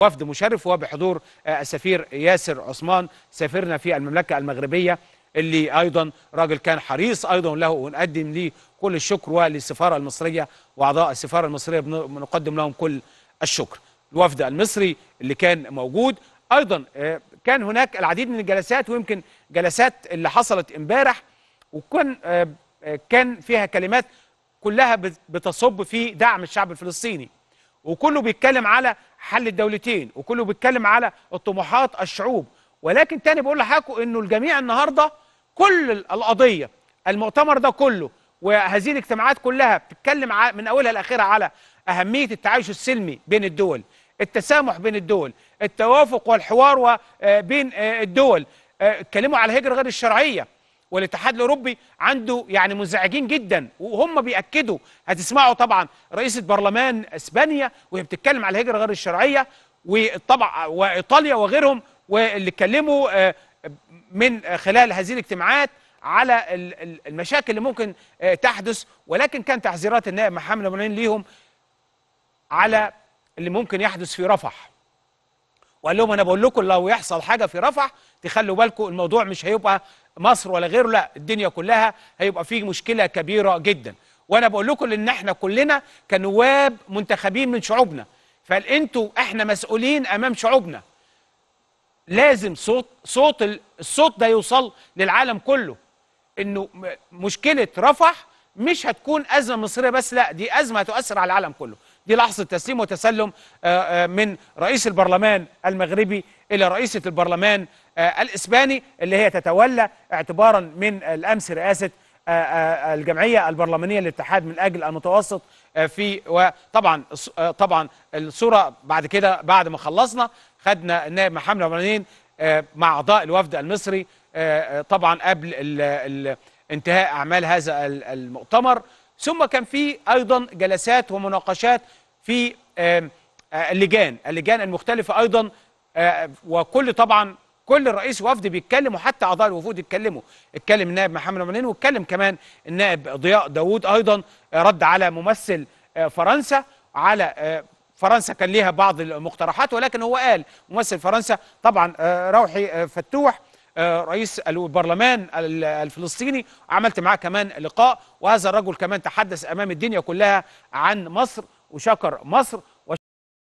وفد مشرف وبحضور آه، السفير ياسر عثمان سفيرنا في المملكة المغربية اللي أيضا راجل كان حريص أيضا له ونقدم ليه كل الشكر وللسفارة المصرية وأعضاء السفارة المصرية بنقدم لهم كل الشكر الوفد المصري اللي كان موجود أيضا آه، كان هناك العديد من الجلسات ويمكن جلسات اللي حصلت امبارح وكان آه، كان فيها كلمات كلها بتصب في دعم الشعب الفلسطيني وكله بيتكلم على حل الدولتين وكله بيتكلم على الطموحات الشعوب ولكن تاني بقول لحضراتكم انه الجميع النهارده كل القضيه المؤتمر ده كله وهذه الاجتماعات كلها بتتكلم من اولها لاخرها على اهميه التعايش السلمي بين الدول التسامح بين الدول التوافق والحوار آه، بين آه، الدول آه، اتكلموا على الهجره غير الشرعيه والاتحاد الاوروبي عنده يعني مزعجين جدا وهم بياكدوا هتسمعوا طبعا رئيسه برلمان اسبانيا وهي بتتكلم على الهجره غير الشرعيه وطبعا وايطاليا وغيرهم واللي اتكلموا آه، من خلال هذه الاجتماعات على المشاكل اللي ممكن آه، تحدث ولكن كان تحذيرات النائب محمد منين ليهم على اللي ممكن يحدث في رفح وقال لهم انا بقول لكم لو يحصل حاجه في رفح تخلوا بالكم الموضوع مش هيبقى مصر ولا غيره لا الدنيا كلها هيبقى فيه مشكله كبيره جدا وانا بقول لكم ان احنا كلنا كنواب منتخبين من شعوبنا فانتوا احنا مسؤولين امام شعوبنا لازم صوت صوت الصوت ده يوصل للعالم كله انه مشكله رفح مش هتكون ازمه مصريه بس لا دي ازمه هتؤثر على العالم كله دي لحظه تسليم وتسلم آه، آه، من رئيس البرلمان المغربي الى رئيسه البرلمان آه، الاسباني اللي هي تتولى اعتبارا من الامس رئاسه الجمعيه البرلمانيه للاتحاد من اجل المتوسط في وطبعا طبعا الصوره بعد كده بعد ما خلصنا خدنا النائب محمد عمرانين مع اعضاء الوفد المصري طبعا قبل انتهاء اعمال هذا المؤتمر ثم كان في ايضا جلسات ومناقشات في آه، اللجان اللجان المختلفه ايضا آه، وكل طبعا كل رئيس وفد بيتكلم وحتى اعضاء الوفود يتكلموا اتكلم النائب محمد رمضان واتكلم كمان النائب ضياء داوود ايضا آه، رد على ممثل فرنسا على فرنسا كان ليها بعض المقترحات ولكن هو قال ممثل فرنسا طبعا روحي فتوح آه، رئيس البرلمان الفلسطيني عملت معاه كمان لقاء وهذا الرجل كمان تحدث امام الدنيا كلها عن مصر وشكر مصر